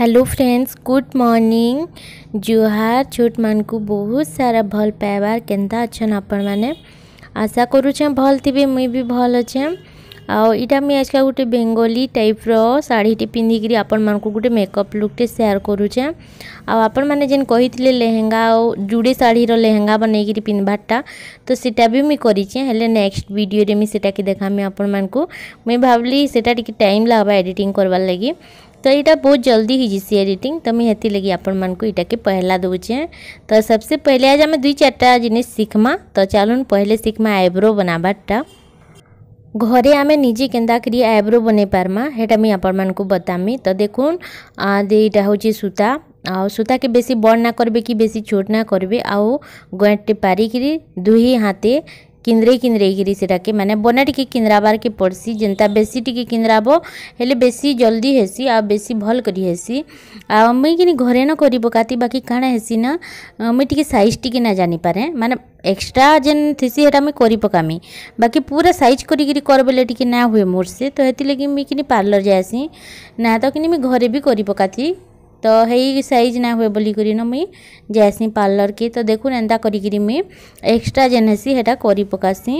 hello friends good morning जुहार छुट मानकू बहुत सारा भल पाइबार के अच्छन आपण मैने आशा करुचे भल थी मुई भी भल अच्छे आईटा मुई आजकल गोटे बेंगली टाइप शाढ़ीटे पिंधिकी आपण मानक गोटे मेकअप लुकटे सेयार करुचे आपण मैंने जेन कही लेहेंगा जुड़े शाढ़ीर लेहेंगा बनकर पिंधबारटा तो सीटा भी मुई करें हेले नेक्स्ट भिडियो मुई सेटा के देखामी आपण मानक मुई भावली से टाइम लगवा एडिट करवार लगी तो यहाँ बहुत जल्दी हो जिस एडिटिंग तो मुझे हेती लगी आपण मानक ये पहला दूचे तो सबसे पहले आज आम दुई चार्टा जिनिस शिखमा तो चलून पहले शिखमा आईब्रो बनाबार्टा घरे आम निजे के आईब्रो बन पार्मा हेटा मुझे आपण मानक बतामी तो देखा हूँ सूता आ सूता के बेसी बड़ ना करेंगे कि बेसी छोट ना करेंगे आउ गए पारिकी दुई हाते किंद्रे किन्द्रे गिरी सेटाके मैंने बना टी किन्द्राबार के पड़सी जेनता बेसी टी किन्द्राब हेले बेसी जल्दी हेसी आ बेसी भल करी हेसी आ मुई कि घरे न कर पकाती बाकी काଣା हेसी ना मुई टी सैज टी ना जानीपे मैंने एक्सट्रा जेन थीसी हेटा मुई कर पकामी बाकी पूरा सैज कर बोले टी ना हुए मोर से तो हेती लगी मुई कि पार्लर जाएसी ना तो कि घरे भी कर पकाती ତ ହେଇ ସାଇଜ୍ ନା ହୁଏ ବୋଲିକରିନ ମୁଇଁ ଯାଏସି ପାର୍ଲର୍କେ ତ ଦେଖୁନ୍ ଏନ୍ତା କରିକିରି ମୁଇଁ ଏକ୍ସଟ୍ରା ଯେନ୍ ହେସି ହେଟା କରି ପକାସି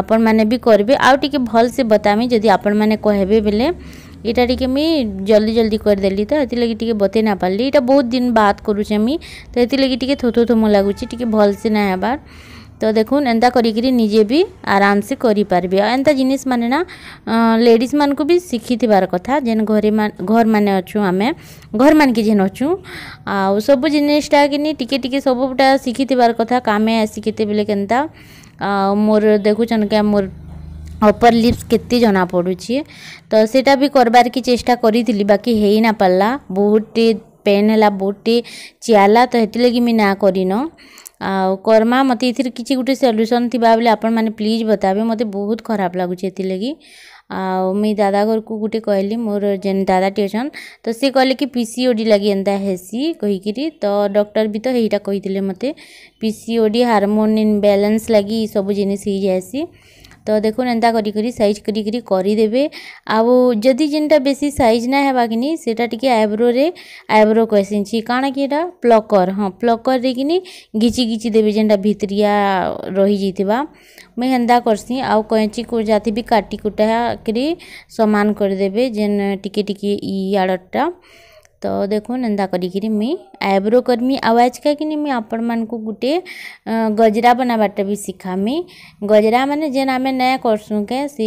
ଆପଣମାନେ ବି କରିବେ ଆଉ ଟିକେ ଭଲ୍ସେ ବତାମି ଯଦି ଆପଣମାନେ କହିବେ ବେଲେ ଏଇଟା ଟିକେ ମୁଇଁ ଜଲ୍ଦି ଜଲ୍ଦି କରିଦେଲି ତ ଏଥିଲାଗି ଟିକେ ବତେଇ ନା ପାରଲି ଏଇଟା ବହୁତ ଦିନ ବାଦ୍ କରୁଛେ ମୁଇଁ ତ ଏଥିଲାଗି ଟିକେ ଥୋ ଥୋ ଥୋମ ଲାଗୁଛି ଟିକେ ଭଲ୍ସେ ନା ହେବାର୍ তো দেখুন এন্তা করিকি নিজে বি আরামসে করিপারবে এন্তা জিনিস মানে না লেডিজ মানুষ বি শিখিবার কথা যেন ঘরে ঘর মানে অছু আমি ঘর মানকে যেন অছু আবু জিনিসটা কিনি টিকে টিকে সবুটা শিখিবার কথা কামে শিখিতে বেলে কেনতা মোর দেখুছন কে মোর ଅପର୍ ଲିପ୍ସ କେତେ ଜଣାପଡ଼ୁଛି ତ ସେଇଟା ବି କରବାର୍କେ ଚେଷ୍ଟା କରିଥିଲି ବାକି ହେଇ ନା ପାରିଲା ବହୁତଟି ପେନ୍ ହେଲା ବହୁତଟି ଚିଆଲା ତ ସେଥିଲାଗି ମୁଇଁ ନା କରିନ ଆଉ କର୍ମା ମୋତେ ଏଥିରେ କିଛି ଗୋଟେ ସଲ୍ୟୁସନ୍ ଥିବା ବେଲେ ଆପଣମାନେ ପ୍ଲିଜ୍ ବତାବେ ମୋତେ ବହୁତ ଖରାପ ଲାଗୁଛି ଏଥିଲାଗି ଆଉ ମୁଇଁ ଦାଦା ଘରକୁ ଗୋଟେ କହିଲି ମୋର ଯେନ୍ ଦାଦାଟି ଅଛନ୍ ତ ସେ କହିଲେ କି ପି ସି ଓ ଡ଼ି ଲାଗି ଏନ୍ତା ହେସି କହିକିରି ତ ଡକ୍ଟର ବି ତ ହେଇଟା କହିଥିଲେ ମୋତେ P C O D hormone imbalance ଲାଗି ସବୁ ଜିନିଷ୍ ହେଇଯାଏସି तो देखो एंता करी करी सैज करी करी करदे आदि जेनटा बेस सैज ना होगा किटा टी आईब्रो आईब्रो कैसी कण कि प्लकर हाँ प्लकर घिची घिची देवे जेनटा भितरिया रही जा मुझे एंता करसी आउ कैची को जाति भी काटिकुटा करी सामान करदे जेन टिके टिके याड़ा तो देखो नंदा करी मुई आईब्रो करमी आउ आज का कि मुझे आपण मानक गोटे गजरा बनाबार भी शिखामी गजरा मान जेन आम नया करसु क्या सी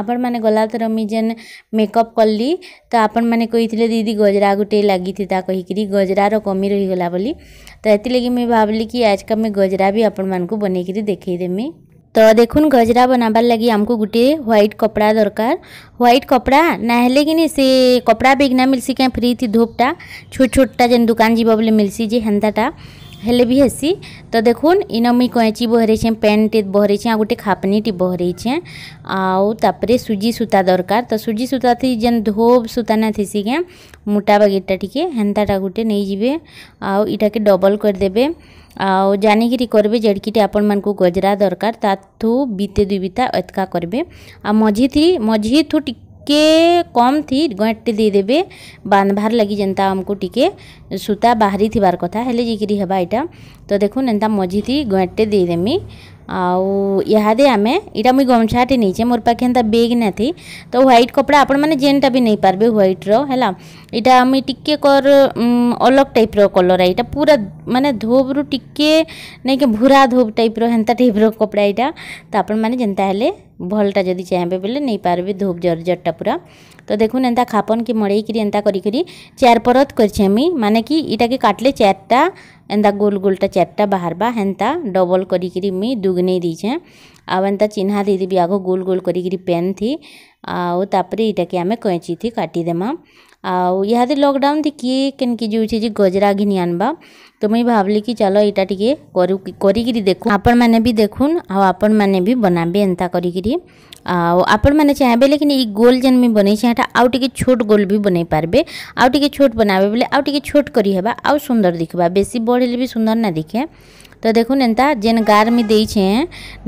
आपण मैंने गला थर मुझ जेन मेकअप कली तो आपण मैंने कही दीदी गजरा गोटे लगी कहीकि गजरार कमी रहीगला तो ये लगी मुझे भावली कि आज का मुझे गजरा भी आपण मानक बनईकि देखेदेमी तो देख गजरा बनाबार लगी आमको गोटे ह्वैट कपड़ा दरकार ह्वैट कपड़ा ना कि से कपड़ा भी ना मिलसी क्या फ्री थी धूपटा छोट छोटा जेन दुकान जी बोले मिलसी जे हेन्दाटा हेले भी हेसी तो देखुन इन मुई कैची बहरे छे पैंटे बहरे छे आ गए खापनी टी बहरे छे आउ तापरे सुजी सूता दरकार तो सुजी सूता थी जेन धोब सूता ना थीसी क्या मोटा बगेटा टी हेन्ताटा गोटे नहीं जीवे आउ इटा के डबल करदे ଆଉ ଜାନିକିରି କରିବେ ଯେଡ଼୍କିଟି ଆପଣମାନଙ୍କୁ ଗଜରା ଦରକାର ତାଠୁ ବିତେ ଦୁଇ ବିତା ଅତକା କରିବେ ଆଉ ମଝିଥି ମଝିଥୁ ଟିକେ କମ୍ ଥି ଗଣ୍ଠି ଦେଇଦେବେ ବାନ୍ଧବାର୍ ଲାଗି ଯେନ୍ତା ଆମକୁ ଟିକେ ସୂତା ବାହାରି ଥିବାର କଥା ହେଲେ ଯାଇକିରି ହେବା ଏଇଟା ତ ଦେଖୁନ୍ ଏନ୍ତା ମଝିଥି ଗଣ୍ଠି ଦେଇଦେମି ଆଉ ଇହାଦେ ଆମେ ଇଟା ମୁଇଁ ଗମଛାଟେ ନେଇଛେ ମୋର୍ ପାଖେ ହେନ୍ତା ବେଗ୍ ନାଇଁ ଥି ତ ହ୍ୱାଇଟ୍ କପଡ଼ା ଆପଣମାନେ ଯେନ୍ଟା ବି ନେଇପାରବେ ହ୍ୱାଇଟ୍ର ହେଲା ଇଟା ମୁଇଁ ଟିକେ କର୍ ଅଲଗ୍ ଟାଇପ୍ର କଲର୍ ଇଟା ପୁରା ମାନେ ଧୋବ୍ରୁ ଟିକେ ନେଇକି ଭୁରା ଧୋବ୍ ଟାଇପ୍ର ହେନ୍ତା ଟାଇପ୍ର କପଡ଼ା ଇଟା ତ ଆପଣମାନେ ଯେନ୍ତା ହେଲେ ଭଲ୍ଟା ଯଦି ଚାହିଁବେ ବୋଲେ ନେଇପାରିବେ ଧୂପ ଜର୍ଜରଟା ପୁରା ତ ଦେଖୁନ୍ ଏନ୍ତା ଖାପନ୍କେ ମଡ଼େଇକିରି ଏନ୍ତା କରିକିରି ଚାର୍ ପରତ କରିଛେ ଆମେ ମାନେ କି ଇଟାକେ କାଟଲେ ଚାରିଟା ଏନ୍ତା ଗୋଲ ଗୋଲଟା ଚାରିଟା ବାହାରବା ହେନ୍ତା ଡବଲ କରିକିରି ମୁଇଁ ଦୁଗ୍ନେଇ ଦେଇଛେଁ ଆଉ ଏନ୍ତା ଚିହ୍ନା ଦେଇଦେବି ଆଗ ଗୋଲ ଗୋଲ କରିକିରି ପେନ୍ ଥି ଆଉ ତାପରେ ଇଟାକେ ଆମେ କଇଁଚି ଥି କାଟିଦେମା आहदे लकडाउन थी किए केन की जूचे जी गजरा घी आनवा तो मुई भावली कि चलो यहाँ टी कर देख आपण मैने भी देखुन आपण मैने भी बनाबे एंता कर आपण मैंने चाहिए लेकिन ये गोल जेन मुझे बनई से आउ टे छोट गोल भी बनई पारे आउ टे छोट बनाबे बोले आउ टे छोट करहबा आउ सुंदर दिखा बेसी बढ़े भी सुंदर ना दिखे तो देखुन एंता जेन गार मी दे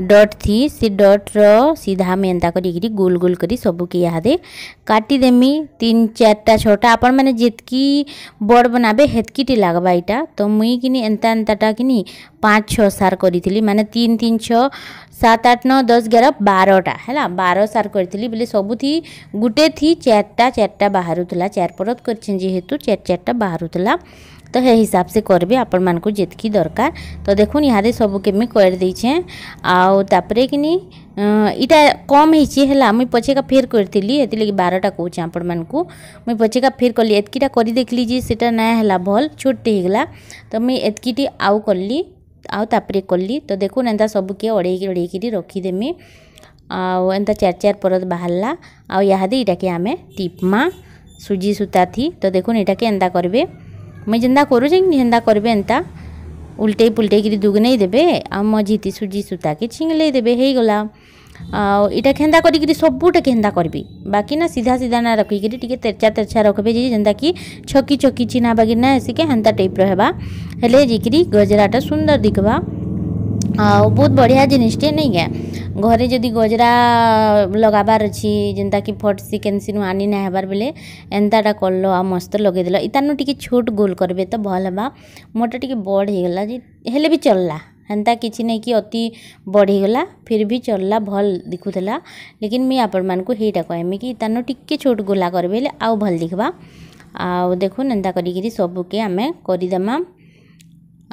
डट थी से डट्र सीधा मैं एंता कर गोल गोल कर सबके यहाँ काटिदेमी तीन चार्टा छा आपण मैंने जितकी बड़ बनाबे हेतकी लगवा यहाँ तो मुई कि एंता एंताटा कि पाँच छः सार करी मैंने तीन तीन छ सात आठ नौ दस ग्यारह बारटा है बार सार करी बोले सब थी गुटे थी चार्टा चार्टा बाहर चार परत कर चार चार्टा बाहर था तो हे हिसाब से करबे आपण मान को जितकी दरकार तो देखो यहाँ सब के कर दे आपरे कि इटा कम होगा मुई पचे का फेर करी ये बारटा कौचे आपण मानक मुई पचे का फेर कली एतकीटा कर देख ली जी सीटा ना है भल छोटे होगा तो मुझे एतकीटी आउ कली आउे कली तो देखो ना सब किए अड़े अड़े कि रखीदेमी आंता चार चार परत बाहर आउ यहाँ इटा के आम टीपमा सुजी सूता थी तो देखो ये एंता करें ମୁଇଁ ଯେନ୍ତା କରୁଛେଁ କି ହେନ୍ତା କରିବେ ଏନ୍ତା ଉଲ୍ଟେଇ ପୁଲ୍ଟେଇକିରି ଦୁଗ୍ନେଇ ଦେବେ ଆଉ ମଝିତି ସୁଜି ସୂତାକେ ଛିଙ୍ଗଲେଇ ଦେବେ ହେଇଗଲା ଆଉ ଇଟା କେନ୍ତା କରିକିରି ସବୁଟା କେନ୍ତା କରିବି ବାକି ନା ସିଧା ସିଧା ନା ରଖିକିରି ଟିକେ ତେର୍ଚା ତେର୍ଚା ରଖିବେ ଯେ ଯେନ୍ତାକି ଛକି ଛକି ଚିହ୍ନା ବାଗିର୍ ନା ହେସିକେ ହେନ୍ତା ଟାଇପ୍ର ହେବା ହେଲେ ଯାଇକିରି ଗଜରାଟା ସୁନ୍ଦର ଦିଖ୍ବା ଆଉ ବହୁତ ବଢ଼ିଆ ଜିନିଷ୍ଟେ ନେଇଁକେ ଘରେ ଯଦି ଗଜରା ଲଗାବାର୍ ଅଛି ଯେନ୍ତାକି ଫଟ୍ସି କେନ୍ସିନୁ ଆନି ନାଇଁ ହେବାର୍ ବେଲେ ଏନ୍ତାଟା କଲ ଆଉ ମସ୍ତ ଲଗେଇଦେଲ ଇତାନୁ ଟିକେ ଛୋଟ୍ ଗୋଲ୍ କରିବେ ତ ଭଲ୍ ହେବା ମୋର୍ଟା ଟିକେ ବଡ଼୍ ହେଇଗଲା ଯେ ହେଲେ ବି ଚଲ୍ଲା ହେନ୍ତା କିଛି ନାଇଁ କି ଅତି ବଡ଼୍ ହେଇଗଲା ଫିର୍ ବି ଚଲ୍ଲା ଭଲ୍ ଦିଖୁଥିଲା ଲେକିନ୍ ମୁଇଁ ଆପଣମାନଙ୍କୁ ହେଇଟା କହେମି କି ଇତାନୁ ଟିକେ ଛୋଟ୍ ଗୋଲା କରିବେ ହେଲେ ଆଉ ଭଲ୍ ଦିଖ୍ବା ଆଉ ଦେଖୁନ୍ ଏନ୍ତା କରିକିରି ସବୁକେ ଆମେ କରିଦେମା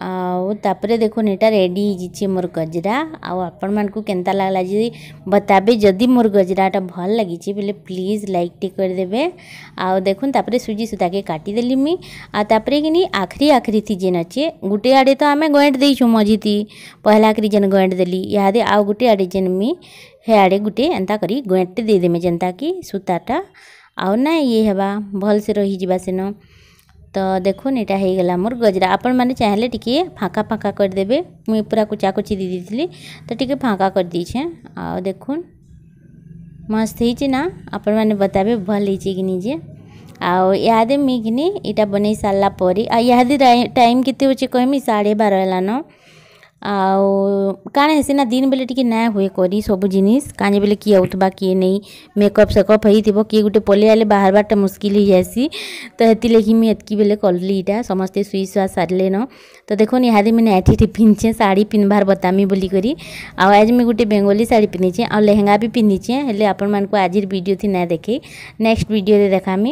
आपर देखुन यहाँ रेडी मोर गजरा आपण मानक के लगला जी बताबे जदि मोर गजराटा भल लगी बोले प्लीज लाइक टे करदे आखिरी सुजी सूता के काटिदेली मुई आपर कि आखिरी आखिरी थी जेन अच्छे गोटे आड़े तो आम गएंट दे मझी थी पहला आखिरी जेन गएंट देली यादे आउ गोटे आड़े जेन हे आड़े गुटे एंता कर गएंटे देदेमें जेनता कि सूताटा आउ ना ये भल से रही जावा सेन তো দেখুন এটা হয়ে গেল আমার গজরা আপনার চাইলে টিকি ফাঁকা ফাঁকা করে দেবে মুই পুরা কুচাকুচি দিয়ে দিয়েছিলি তো টিকি ফাঁকা করে দিয়েছে আর দেখুন মস্ত হয়েছে না আপনার বতাবে ভাল হয়েছে কি নিজে ଆଉ ଇହାଦେ ମିକିନି ଇଟା ବନେଇ ସାରିଲା ପରେ ଆଉ ଇହାଦେ ଟାଇମ୍ କେତେ ଅଛେ କହମି ସାଢ଼େ ବାର ହେଲାନ ଆଉ କାଣା ହେସି ନା ଦିନ୍ ବେଲେ ଟିକେ ନାଇଁ ହୁଏ କରି ସବୁ ଜିନିଷ୍ କାଁଯେ ବେଲେ କିଏ ଆଉଥିବା କିଏ ନେଇ ମେକଅପ୍ ସେକଅପ୍ ହେଇଥିବ କିଏ ଗୁଟେ ପଲେଇ ଆଇଲେ ବାହାରବାର୍ଟା ମୁସ୍କିଲ୍ ହେଇଯାଏସି ତ ହେଥିର୍ଲାଗି ମୁଇଁ ଏତ୍କି ବେଲେ କଲି ଇଟା ସମସ୍ତେ ଶୁଇ ଶୁଆ ସାରିଲେନ ତ ଦେଖୁନ୍ ଇହାଦେ ମୁଇଁ ନାଇଁଠିଟେ ପିନ୍ଧିଛେଁ ଶାଢ଼ୀ ପିନ୍ଧବାର୍ ବତାମି ବୋଲିକରି ଆଉ ଆଜି ମୁଇଁ ଗୁଟେ ବେଙ୍ଗଲୀ ଶାଢ଼ୀ ପିନ୍ଧିଛେଁ ଆଉ ଲେହେଙ୍ଗା ବି ପିନ୍ଧିଛେଁ ହେଲେ ଆପଣମାନଙ୍କୁ ଆଜିର୍ ଭିଡ଼ିଓଥି ନାଇଁ ଦେଖେଇ ନେକ୍ସଟ୍ ଭିଡ଼ିଓରେ ଦେଖାମି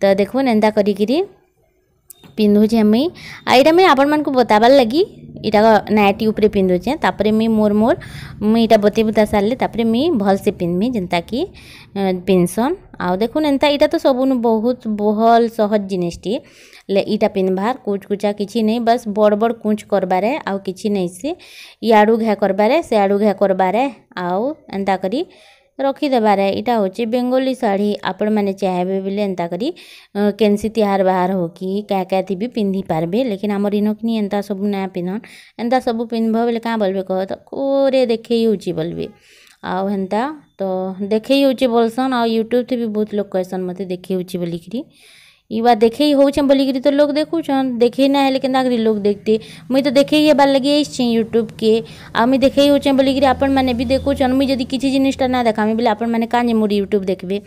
ତ ଦେଖୁନ୍ ଏନ୍ତା କରିକିରି ପିନ୍ଧୁଛେ ମୁଇଁ ଆଉ ଏଇଟା ମୁଇଁ ଆପଣମାନଙ୍କୁ ବତାବାର୍ ଲାଗି ଇଟା ନାଇଟି ଉପରେ ପିନ୍ଧୁଛେ ତାପରେ ମୁଇଁ ମୋର୍ ମୋର୍ ମୁଇଁ ଇଟା ବତେଇ ବୁତା ସାରିଲେ ତାପରେ ମୁଇଁ ଭଲ୍ସେ ପିନ୍ଧମି ଯେନ୍ତାକି ପିନ୍ଧସନ୍ ଆଉ ଦେଖୁନ୍ ଏନ୍ତା ଇଟା ତ ସବୁନୁ ବହୁତ ଭଲ୍ ସହଜ୍ ଜିନିଷ୍ଟିଏ ହେଲେ ଇଟା ପିନ୍ଧବାର୍ କୁଚ୍ କୁଚା କିଛି ନାଇଁ ବାସ୍ ବଡ଼୍ ବଡ଼୍ କୁଞ୍ଚ୍ କର୍ବାରେ ଆଉ କିଛି ନାଇଁସି ଇଆଡ଼ୁ ଘେ କର୍ବାରେ ସେଆଡ଼ୁ ଘେ କର୍ବାରେ ଆଉ ଏନ୍ତା କରି ରଖିଦେବାରେ ଇଟା ହଉଛେ ବେଙ୍ଗଲୀ ଶାଢ଼ୀ ଆପଣମାନେ ଚାହିଁବେ ବେଲେ ଏନ୍ତା କରି କେନ୍ସି ତିହାର୍ ବାହାର୍ ହଉ କି କାଁ କାଁ ଥି ବି ପିନ୍ଧି ପାର୍ବେ ଲେକିନ୍ ଆମର୍ ଇନକିନି ଏନ୍ତା ସବୁ ନାଇଁ ପିନ୍ଧନ୍ ଏନ୍ତା ସବୁ ପିନ୍ଧ୍ବ ବେଲେ କାଁ ବୋଲ୍ବେ କହ ତ କୋରେ ଦେଖେଇ ହଉଛେ ବୋଲ୍ବେ ଆଉ ହେନ୍ତା ତ ଦେଖେଇ ହଉଛେ ବୋଲ୍ସନ୍ ଆଉ ୟୁଟ୍ୟୁବ୍ଥି ବି ବହୁତ୍ ଲୋକ୍ କହେସନ୍ ମତେ ଦେଖେଇ ହଉଛେ ବୋଲିକିରି युवा देखे ही होचन बोलिकी तो लोग देखू देखे ना है लेकिन आगे लोग देखते मुई तो देखे ही बार लगे यूट्यूब के आम देखे ही होचन बोलिकी आपन मैंने भी देखुन मुई जदि किसी जिनटा ना देखामी बोले आपन मैंने कहाँ मोर यूट्यूब देखे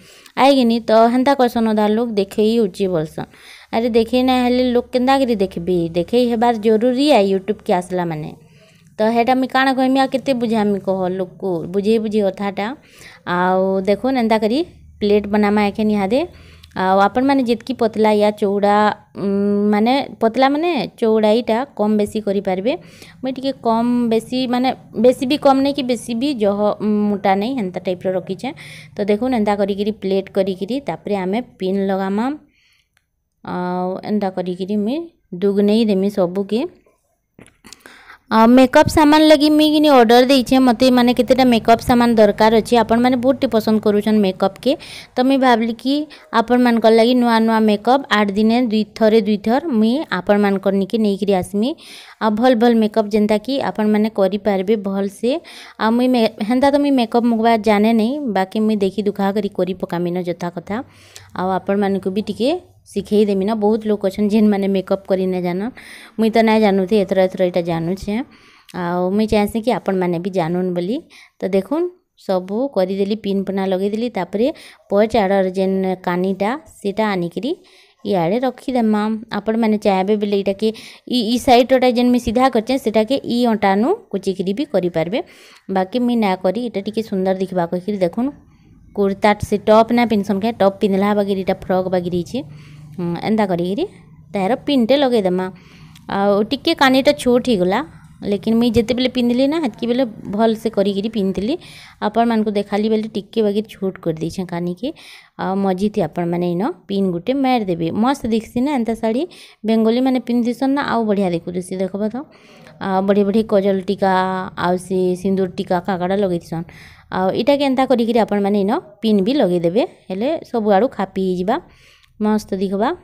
आएगी तो हेन्ता कहसन अदा लोग देखे ही होची बोलसन अरे देखे ना है लोग के देखे देखे ही हेबार जरूरी है यूट्यूब के आसला मैंने तो हेटा ମୁଇଁ कहमी आ के କେତେ कह लोक को बुझे बुझे କଥାଟା ଆଉ ଦେଖୁନ୍ एंता करी प्लेट बनामा एखे निहादे आपण मैंने जितकी पतला या चौड़ा माने पतला माने चौड़ाईटा कम बेसी करी पारे मुझे टी कम बेसी माने बेसी भी कम नहीं कि बेसी भी जह मोटा नहीं हंता टाइप रखीचे तो देखूँ एंता करी प्लेट करें पिन लगाम एंता करी मुझ दुग देमी सबके মেকআপ সামান লাগি মুই কিনি অর্ডর দিয়েছে মতো মানে কেতেটা মেকআপ সামান দরকার অছে আপন মানে বহুতটি পছন্দ করুছন মেকআপ কে তো মুই ভাবলি কি আপন মানকর লাগি নূয়া নূয়া মেকআপ আট দিনে দুই থরে দুই থর মুই আপন মানকর নিকে নেইকিরি আসমি আর ভল ভল মেকআপ যেনতা কি আপন মানে করি পারবে ভলসে আর মুই হেনতা তো মুই মেকআপ মগবা জানে নাই বাকি মুই দেখি দুখা করি করি পকামিন যথা কথা আর আপন মানকু বি টিকে ଶିଖେଇ ଦେମି ନା ବହୁତ ଲୋକ ଅଛନ୍ତି ଯେନ୍ମାନେ ମେକଅପ୍ କରି ନାଇଁ ଜାନନ୍ ମୁଇଁ ତ ନାଇଁ ଜାନୁଥି ଏଥର ଏଥର ଏଇଟା ଜାନୁଛେଁ ଆଉ ମୁଇଁ ଚାହେଁସି କି ଆପଣମାନେ ବି ଜାନୁନ୍ ବୋଲି ତ ଦେଖୁନ୍ ସବୁ କରିଦେଲି ପିନ୍ ପୁନା ଲଗେଇଦେଲି ତାପରେ ପଛ୍ ଆଡ଼ର୍ ଯେନ୍ କାନିଟା ସେଟା ଆନିକିରି ଇଆଡ଼େ ରଖିଦେମା ଆପଣମାନେ ଚାହିଁବେ ବେଲେ ଇଟାକେ ଇ ଇ ସାଇଡ଼୍ଟା ଯେନ୍ ମୁଇଁ ସିଧା କରିଛେଁ ସେଟାକେ ଇ ଅଣ୍ଟାନୁ କୁଚିକିରି ବି କରିପାରବେ ବାକି ମୁଇଁ ନାଇଁ କରି ଇଟା ଟିକେ ସୁନ୍ଦର ଦେଖିବା କହିକିରି ଦେଖୁନ୍ କୁର୍ତ୍ତା ସେ ଟପ୍ ନା ପିନ୍ଧସନ୍ କାଏଁ ଟପ୍ ପିନ୍ଧିଲା ବାଗିରି ଇଟା ଫ୍ରକ୍ ବାଗିରି ହେଇଛେ एंता कर पिनटे लगेदेमा आए कानीटा छोट ही गला लेकिन मुझे जिते बेले पिंधिली ना हेकि बेले भल से करी आपण मैं देखाली बोले टिके बाकी छोट कर दे कानी की आ मझी थी आपण मैंने इन पिन गुटे मारिदेवि मस्त दिखसी ना एंता शाढ़ी बेंगली मैंने पिंधिशन ना आउ बढ़िया देखु सी देख तो बढ़िया बढ़िया कजल टीका आउ सी सिंदूर टीका कागड़ा लगेसन आउ ये एंता करके आपण मैंने इन पिन भी लगेदेवे सबुआड़ू खापी जावा मस्त दिखवा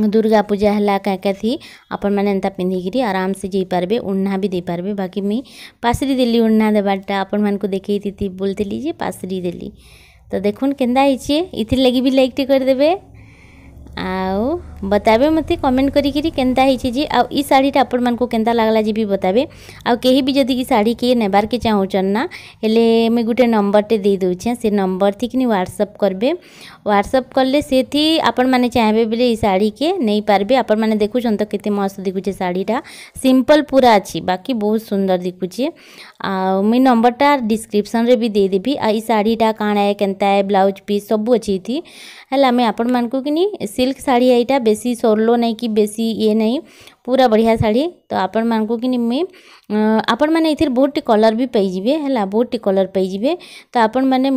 दुर्गा पूजा है क्या क्या थी आपन मैंने एंता पिंधिकी आराम से जी पारे उन्ना भी दे पारे बाकी मुई पासरी देली उन्ना देवाटा अपन मानक देखती बोलती जे पासरी देली तो देखुन केन्दा होइछे इथिर लगी भी लाइक टे करदेवे आउ बताबे मत कमेंट करता है आ शाढ़ीटा आपण मैं के लगला जी भी बताबे आई भी जदि शाढ़ी किए नेबार के चाहून ना हेले मुझे गोटे नंबरटे दे दूचे से नंबर थी कि ह्वाट्सअप करेंगे ह्वाट्सअप कले से आपण मैंने चाहिए बोले ये शाढ़ी के नहीं पारे आपण मैंने देखुन तो कितने मस्त दिखुचे शाढ़ीटा सिंपल पूरा अच्छी बाकी बहुत सुंदर दिखुचे आ मुई नंबरटा डिस्क्रिप्सन रे भी देदेवी आ शाढ़ीटा काଣା है केन्ता है ब्लाउज पीस सब अच्छी थी है मुई आपण मानक कि सिल्क शाढ़ी एटा बेसी सोलो ना कि बेसी ये ना पूरा बढ़िया शाढ़ी तो आपण मानक आपण मैंने बहुत टी कलर भी पाइबे है बहुत टी कलर पाई तो आपण मैंने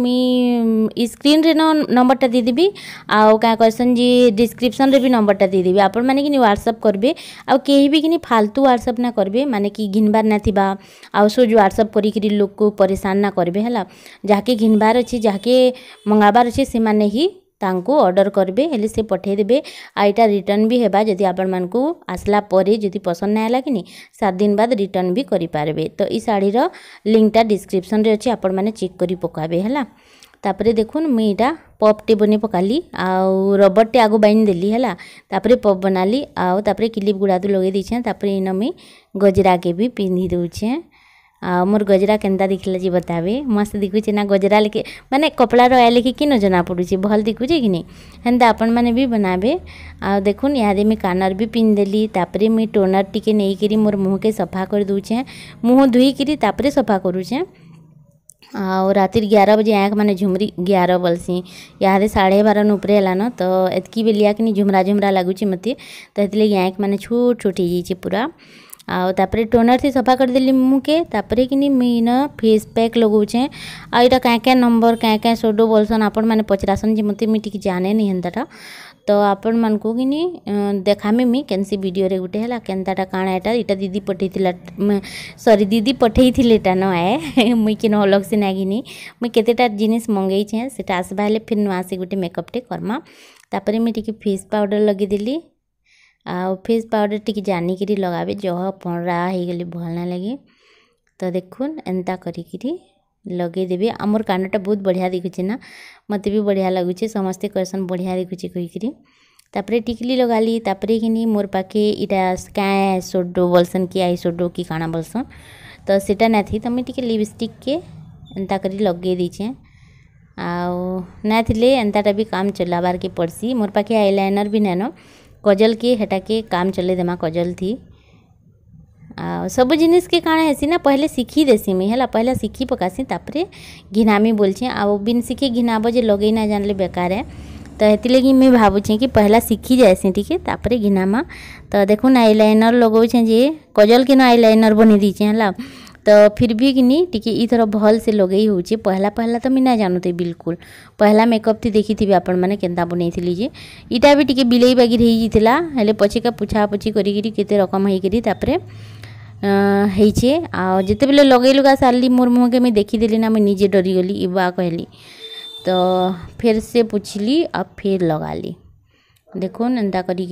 स्क्रीन रे नंबरटा देदेवी आउ क्या कहसन जी डिस्क्रिप्सन भी नंबरटा देदेवी आपण मैंने कि ह्वाट्सअप करेंगे आउ कहीं भी कि फालतू ह्वाट्सअप ना करेंगे मैंने कि घिनबार ना थी आउ सोज ह्वाट्सअप कर लोक परेशान ना करेंगे है जहाँकि घिनबार अच्छे जहाँकि मंगाबार अच्छे से मैंने ही ତାଙ୍କୁ ଅର୍ଡ଼ର୍ କରିବେ ହେଲେ ସେ ପଠେଇଦେବେ ଆଉ ଏଇଟା ରିଟର୍ଣ୍ଣ ବି ହେବା ଯଦି ଆପଣମାନଙ୍କୁ ଆସିଲା ପରେ ଯଦି ପସନ୍ଦ ନାହିଁ ହେଲା କି ନି ସାତ ଦିନ ବାଦ ରିଟର୍ଣ୍ଣ ବି କରିପାରିବେ ତ ଏଇ ଶାଢ଼ୀର ଲିଙ୍କଟା ଡିସ୍କ୍ରିପସନ୍ରେ ଅଛି ଆପଣମାନେ ଚେକ୍ କରି ପକାବେ ହେଲା ତାପରେ ଦେଖୁନ୍ ମୁଇଁ ଏଇଟା ପପ୍ଟେ ବନେଇ ପକାଲି ଆଉ ରବର୍ଟେ ଆଗ ବାଇନ୍ ଦେଲି ହେଲା ତାପରେ ପପ୍ ବନାଲି ଆଉ ତାପରେ କ୍ଲିପ୍ ଗୁଡ଼ାଦୁ ଲଗେଇ ଦେଇଛେଁ ତାପରେ ଇନ ମୁଇଁ ଗଜରାକେ ବି ପିନ୍ଧି ଦେଉଛେଁ आ मोर गजरा के दिखला जी बतावे मस्त दिखुचे ना गजरा लेके मैंने कपड़ा रहा लेखे कि न जना पड़ू भल दिखुचे कि नहीं आपन माने भी बनाबे आ देख या दे मैं कानर भी पिंधेली तापरे मुझ टोनर टिके नहीं मोर मुँह के सफा कर दूचे मुँह धोईकी सफा करूचे आउ रात ग्यारह बजे आँख मैंने झुमरी ग्यार बलसी यादे साढ़े बारन उपरे हलान तो एतकी बेलिया कि झुमरा झुमरा लगुच मत तो ये आँख मैंने छोट छोट हो पूरा ଆଉ ତାପରେ ଟୋନର୍ଥି ସଫା କରିଦେଲି ମୁକେ ତାପରେ କିନି ମୁଇଁ ଇନ ଫେସ୍ ପ୍ୟାକ୍ ଲଗଉଛେଁ ଆଉ ଇଟା କାଁ କାଁ ନମ୍ବର୍ କାଁ କାଁ ସୋଡ଼ୋ ବୋଲ୍ସନ୍ ଆପଣମାନେ ପଚରାସନ୍ ଯେ ମୋତେ ମୁଇଁ ଟିକେ ଜାନେନି ହେନ୍ତାଟା ତ ଆପଣମାନଙ୍କୁ କିନି ଦେଖାମି ମୁଇଁ କେନ୍ସି ଭିଡ଼ିଓରେ ଗୁଟେ ହେଲା କେନ୍ତାଟା କାଣା ଏଟା ଇଟା ଦିଦି ପଠେଇଥିଲା ସରି ଦିଦି ପଠେଇଥିଲେ ଏଟା ନ ଆଏ ମୁଇଁ କିନ ଅଲଗ୍ସି ନାଗିନି ମୁଇଁ କେତେଟା ଜିନିଷ୍ ମଙ୍ଗେଇଛେଁ ସେଟା ଆସ୍ବା ହେଲେ ଫିର୍ ନୂଆ ଆସି ଗୁଟେ ମେକଅପ୍ଟେ କର୍ମା ତାପରେ ମୁଇଁ ଟିକେ ଫେସ୍ ପାଉଡ଼ର୍ ଲଗେଇଦେଲି आउ फेस पाउडर टी जानिक लगे जह पड़ा हो गली भल ना लगे तो देख ए करी लगे देवी आमर कानटा बहुत बढ़िया दिखुचे ना मत भी बढ़िया लगुचे समस्ते कहसन बढ़िया दिखुचे कहीकि तापर टिकली लगाली तापर कि मोर पाखे इटा स्कै सोडो बोलसन कि आई सोडो कि काण बोलसन तो सीटा ना थी तो मुझे टी लिपस्टिक के एंता कर लगे दीचे आउ ना थी एंताटा भी काम चलावार के पड़सी मोर पाखे आई भी नैन कजल के हेटा के काम चले देमा कजल थी आ सब जिनिस के काण हैसी ना पहले सीखी देसी मुई है पहले सीखी पकासी तापर घिनामी बोलचे आओ बिन सीखे घिनाब जे लगे ना जान जानले बेकार है तो ये लगे मुझे भावुचे कि पहला सीखी जाएसी ठीक है तापर घिनामा तो देखुन आई लाइनर लगोचे जे कजल के ना आई लाइनर बनी दीचे है तो फिर भी कि टी ईर भल से लगे होचे पहला पहला तो मुझे ना जानू बिलकुल पहला मेकअप थी देखी थी आपण मैंने के बनई थी इटा भी टी बिल बागी पचे का पुछा करते रकम होकर होचे आते बिल लगेल का सारि मोर मुह के देखीदेली ना मुझे निजे डरीगली युवा कहली तो फिर से पूछली आ फिर लगाली देखो एंता करी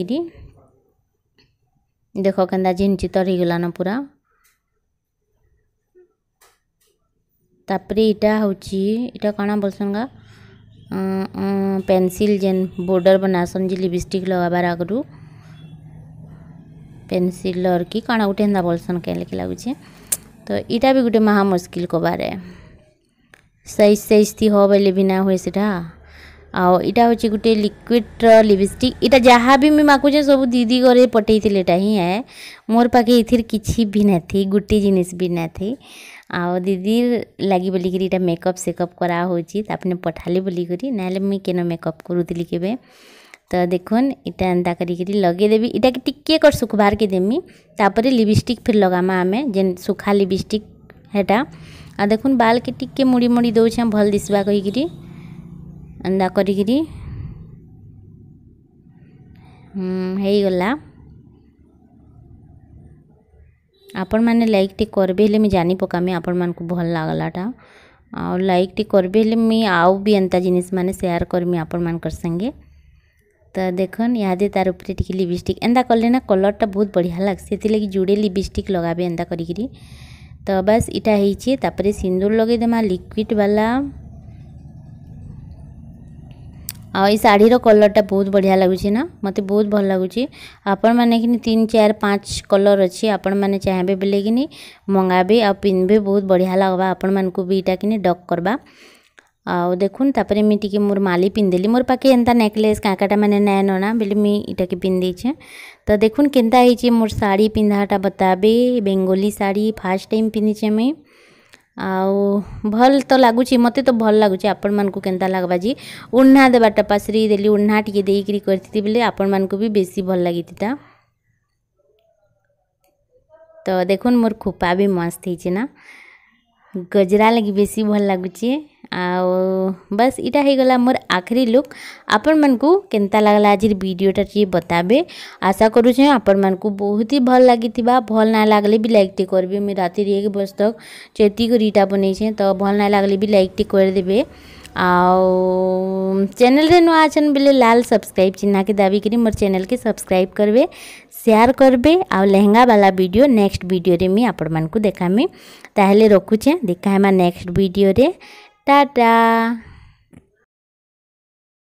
देख के झिंचित रहीगलान पूरा ତାପରେ ଇଟା ହଉଚି ଇଟା କାଣା ବୋଲସନ୍ ଗା ପେନସିଲ୍ ଯେନ୍ ବୋର୍ଡ଼ର୍ ବନାସନ୍ ଯେ ଲିପଷ୍ଟିକ୍ ଲଗାବାର୍ ଆଗରୁ ପେନସିଲ୍ର କି କାଣା ଗୋଟେ ହେନ୍ତା ବୋଲସନ୍ କେନ୍କେ ଲାଗୁଛେ ତ ଇଟା ବି ଗୁଟେ ମହା ମୁସ୍କିଲ୍ କବାରେ ସାଇଜ୍ ସାଇଜ୍ ଥି ହ ବଲେ ବି ନା ହୁଏ ସେଟା आईटा हूँ गोटे लिक्विड लिपस्टिक यहाँ जहाँ भी मुझे मगुचे सब दीदी घरे पठे ही आए मोर पाखे इथिर कि भी ना थी गोटे जिनिस भी ना थी आओ दीदी लगे बोल कर मेकअप सेकअप करा होने पठाली बोलिकी ना मुझ कैन मेकअप करूली के तो देखन इटा एंता करी लगेदेवी इटा टिके कर सुखबार के देमी तापर लिपस्टिक फिर लगामा आम जेन सुखा लिपस्टिक हेटा आ देखन बाल के टिके मुड़ी मुड़ी दौछ भल दिशा कहीकि एंदा कर आपण मैंने लाइक टे करें जानी पकामी आपण मानक भल लगलाटा आ लाइक टे करें आउ भी एंता जिनिस मैंने सेयार करमी आपण मान संगे तो देखन यहाँ तार उपर टी लिपस्टिक एंता कले ना टा बहुत बढ़िया लगसी से लगे जुड़े लिपस्टिक लगाबे एंता करी तो बस इटा होपर सिंदूर लगेदेमा लिक्विड वाला ଆଉ ଏଇ ଶାଢ଼ୀର କଲର୍ଟା ବହୁତ ବଢ଼ିଆ ଲାଗୁଛି ନା ମୋତେ ବହୁତ ଭଲ ଲାଗୁଛି ଆପଣମାନେ କିନି ତିନି ଚାରି ପାଞ୍ଚ କଲର୍ ଅଛି ଆପଣମାନେ ଚାହିଁବେ ବୋଲେକିନି ମଙ୍ଗାବେ ଆଉ ପିନ୍ଧବେ ବହୁତ ବଢ଼ିଆ ଲାଗ୍ବା ଆପଣମାନଙ୍କୁ ବି ଇଟା କିନି ଡକ୍ କର୍ବା ଆଉ ଦେଖୁନ୍ ତାପରେ ମୁଇଁ ଟିକେ ମୋର୍ ମାଲି ପିନ୍ଧିଦେଲି ମୋର୍ ପାଖେ ଏନ୍ତା ନେକଲେସ୍ କାକାଟା ମାନେ ନାଇଁନ ନା ବେଲେ ମୁଇଁ ଇଟାକେ ପିନ୍ଧିଦେଇଛେ ତ ଦେଖୁନ୍ କେନ୍ତା ହେଇଛେ ମୋର୍ ଶାଢ଼ୀ ପିନ୍ଧାଟା ବତାବେ ବେଙ୍ଗଲି ଶାଢ଼ୀ ଫାର୍ଷ୍ଟ ଟାଇମ୍ ପିନ୍ଧିଛେ ମୁଇଁ ଆଉ ଭଲ୍ ତ ଲାଗୁଛି ମୋତେ ତ ଭଲ୍ ଲାଗୁଛି ଆପଣମାନଙ୍କୁ କେନ୍ତା ଲାଗ୍ବା ଯେ ଉହ୍ନା ଦେବାଟା ପାଶ୍ରି ଦେଲି ଉହ୍ନା ଟିକେ ଦେଇକିରି କରିଥିଲି ବେଲେ ଆପଣମାନଙ୍କୁ ବି ବେଶୀ ଭଲ୍ ଲାଗିଥିତା ତ ଦେଖୁନ୍ ମୋର ଖୋପା ବି ମସ୍ତ ହେଇଛି ନା ଗଜରା ଲାଗି ବେଶୀ ଭଲ ଲାଗୁଛି ଆଉ ବାସ୍ ଇଟା ହେଇଗଲା ମୋର ଆଖରି ଲୁକ୍ ଆପଣମାନଙ୍କୁ କେନ୍ତା ଲାଗ୍ଲା ଆଜିର ଭିଡ଼ିଓଟା ଟିକେ ବତାବେ ଆଶା କରୁଛେଁ ଆପଣମାନଙ୍କୁ ବହୁତ ହି ଭଲ ଲାଗିଥିବା ଭଲ ନା ଲାଗଲେ ବି ଲାଇକ୍ଟେ କରିବେ ମୁଇଁ ରାତିରେ ଏକ ବଜେ ତକ୍ ଚେତି କରି ଇଟା ବନେଇଛେଁ ତ ଭଲ ନା ଲାଗଲେ ବି ଲାଇକ୍ଟେ କରିଦେବେ ଆଉ ଚ୍ୟାନେଲ୍ରେ ନୂଆ ଅଛନ୍ ବେଲେ ଲାଲ୍ ସବସ୍କ୍ରାଇବ୍ ଚିହ୍ନାକେ ଦାବିକିରି ମୋର ଚ୍ୟାନେଲ୍କେ ସବସ୍କ୍ରାଇବ୍ କରିବେ ସେୟାର କରିବେ ଆଉ ଲେହେଙ୍ଗାବାଲା ଭିଡ଼ିଓ ନେକ୍ସଟ ଭିଡ଼ିଓରେ ମୁଇଁ ଆପଣମାନଙ୍କୁ ଦେଖାମି ତାହେଲେ ରଖୁଛେଁ ଦେଖା ହେମା ନେକ୍ସଟ ଭିଡ଼ିଓରେ ଟାଟା